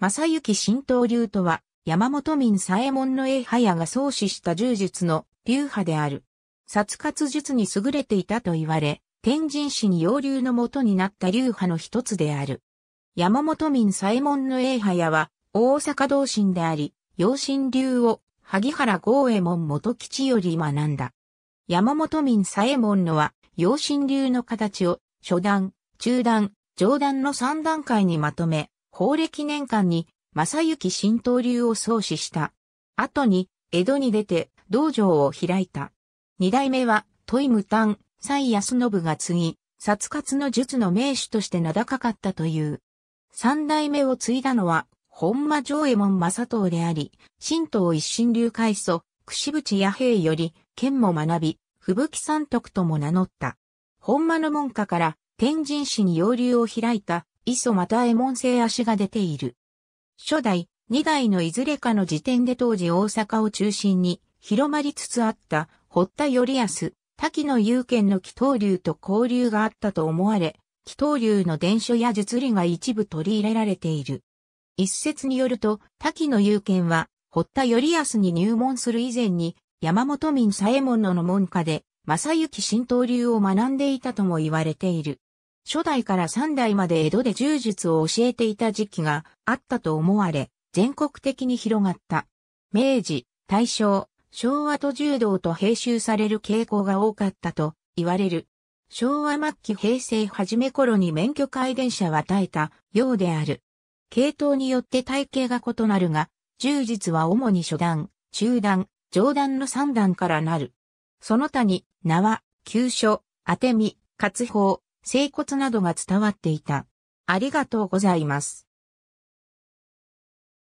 正幸神道流とは、山本民左衛門の英早が創始した柔術の流派である。殺活術に優れていたと言われ、天神師に洋流の元になった流派の一つである。山本民左衛門の英早は、大阪同心であり、養心流を、萩原豪衛門元吉より学んだ。山本民左衛門のは、養心流の形を、初段、中段、上段の三段階にまとめ、法暦年間に正幸新刀流を創始した。後に江戸に出て道場を開いた。二代目は、トイ無ヤス康信が継ぎ、殺活の術の名手として名高かったという。三代目を継いだのは、本間上衛門正藤であり、神道一神流開祖、櫛淵野兵より、剣も学び、吹雪三徳とも名乗った。本間の門下から、天神市に洋流を開いた、磯又右衛門製足が出ている。初代、二代のいずれかの時点で当時大阪を中心に広まりつつあった堀田頼康、滝野有権の祈祷流と交流があったと思われ、祈祷流の伝書や術理が一部取り入れられている。一説によると、滝野有権は、堀田頼康に入門する以前に、山本民左衛門の門下で、正幸神道流を学んでいたとも言われている。初代から三代まで江戸で柔術を教えていた時期があったと思われ、全国的に広がった。明治、大正、昭和と柔道と併集される傾向が多かったと言われる。昭和末期平成初め頃に免許改伝者は耐えたようである。系統によって体系が異なるが、柔術は主に初段、中段、上段の三段からなる。その他に、縄、急所、当て身、活法、整骨などが伝わっていた。ありがとうございます。